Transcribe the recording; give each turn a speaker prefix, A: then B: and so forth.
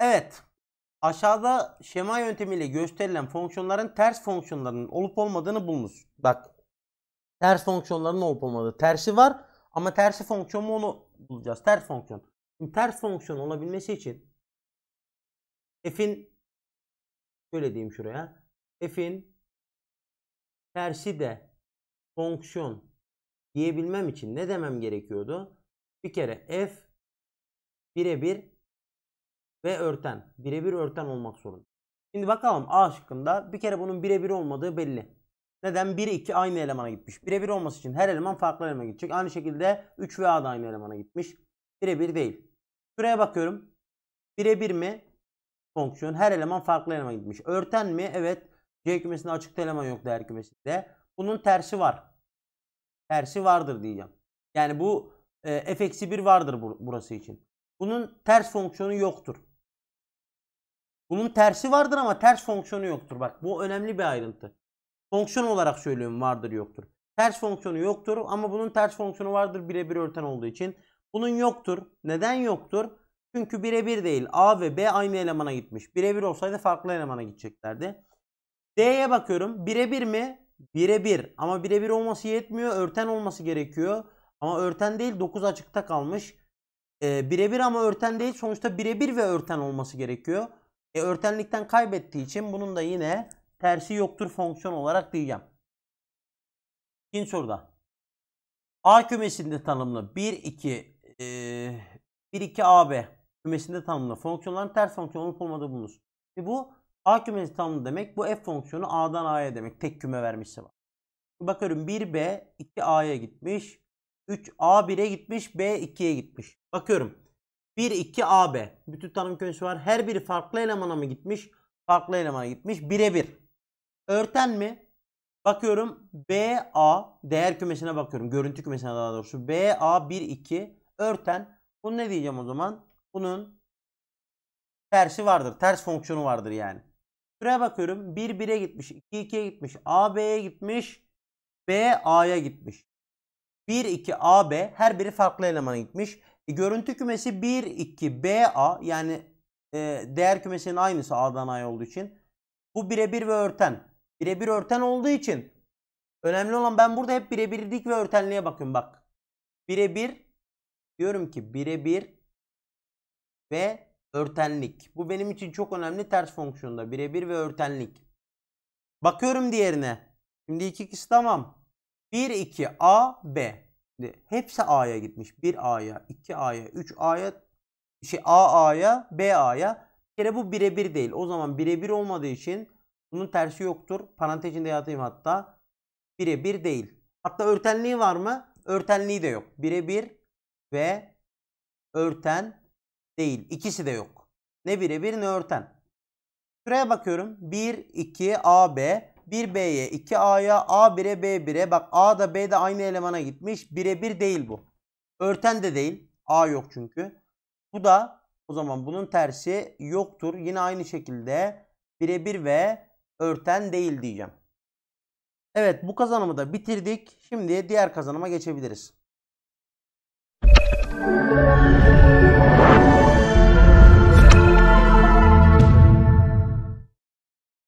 A: Evet. Aşağıda şema yöntemiyle gösterilen fonksiyonların ters fonksiyonlarının olup olmadığını bulmuş. Bak. Ters fonksiyonların olup olmadığı. Tersi var ama tersi fonksiyon mu onu bulacağız. Ters fonksiyon. Şimdi ters fonksiyon olabilmesi için f'in şöyle diyeyim şuraya. f'in tersi de fonksiyon diyebilmem için ne demem gerekiyordu? Bir kere f birebir ve örten. Birebir örten olmak zorunda. Şimdi bakalım A şıkkında bir kere bunun birebir olmadığı belli. Neden? 1, 2 aynı elemana gitmiş. Birebir olması için her eleman farklı elemana gidecek. Aynı şekilde 3 ve A da aynı elemana gitmiş. Birebir değil. Şuraya bakıyorum. Birebir mi? Fonksiyon. Her eleman farklı elemana gitmiş. Örten mi? Evet. C kümesinde açık eleman yok değer kümesinde. Bunun tersi var. Tersi vardır diyeceğim. Yani bu e, f-1 vardır bur burası için. Bunun ters fonksiyonu yoktur. Bunun tersi vardır ama ters fonksiyonu yoktur. Bak bu önemli bir ayrıntı. Fonksiyon olarak söylüyorum vardır yoktur. Ters fonksiyonu yoktur ama bunun ters fonksiyonu vardır birebir örten olduğu için. Bunun yoktur. Neden yoktur? Çünkü birebir değil. A ve B aynı elemana gitmiş. Birebir olsaydı farklı elemana gideceklerdi. D'ye bakıyorum. Birebir mi? Birebir. Ama birebir olması yetmiyor. Örten olması gerekiyor. Ama örten değil 9 açıkta kalmış. Ee, birebir ama örten değil. Sonuçta birebir ve örten olması gerekiyor. E, örtenlikten kaybettiği için bunun da yine tersi yoktur fonksiyon olarak diyeceğim. İkinci soruda. A kümesinde tanımlı 1 2 e, 1 2 AB kümesinde tanımlı fonksiyonların ters fonksiyonu olup olmadığı bulunur. E bu A kümesi tanımlı demek. Bu f fonksiyonu A'dan A'ya demek. Tek küme vermişse var. Bakıyorum 1B 2A'ya gitmiş. 3A 1'e gitmiş. B 2'ye gitmiş. Bakıyorum. 1, 2, AB. Bütün tanım kölesi var. Her biri farklı elemana mı gitmiş? Farklı elemana gitmiş. Birebir. Örten mi? Bakıyorum BA değer kümesine bakıyorum. Görüntü kümesine daha doğrusu. BA 1 2 örten. Bunu ne diyeceğim o zaman? Bunun tersi vardır. Ters fonksiyonu vardır yani. Şuraya bakıyorum. 1 1'e gitmiş. 2 2'ye gitmiş. A B'ye gitmiş. B A'ya gitmiş. 1 2 A B her biri farklı elemana gitmiş. E, görüntü kümesi 1, 2, BA yani e, değer kümesinin aynısı A'dan A'ya olduğu için. Bu birebir ve örten. Birebir örten olduğu için önemli olan ben burada hep birebirlik ve örtenliğe bakıyorum bak. Birebir diyorum ki birebir ve örtenlik. Bu benim için çok önemli ters fonksiyonda birebir ve örtenlik. Bakıyorum diğerine. Şimdi iki kişi tamam. 1 2 A B hepsi A'ya gitmiş. 1 A'ya, 2 A'ya, 3 A'ya, şey A A'ya, B A'ya. Bir kere bu birebir değil. O zaman birebir olmadığı için bunun tersi yoktur. Parantez içinde yatayım hatta. Birebir değil. Hatta örtenliği var mı? Örtenliği de yok. Birebir ve örten değil. İkisi de yok. Ne birebir ne örten. Şuraya bakıyorum. 1, 2, A, B. 1B'ye, 2A'ya, A1'e, B1'e. Bak A da B de aynı elemana gitmiş. Birebir değil bu. Örten de değil. A yok çünkü. Bu da o zaman bunun tersi yoktur. Yine aynı şekilde birebir ve örten değil diyeceğim. Evet bu kazanımı da bitirdik. Şimdi diğer kazanıma geçebiliriz.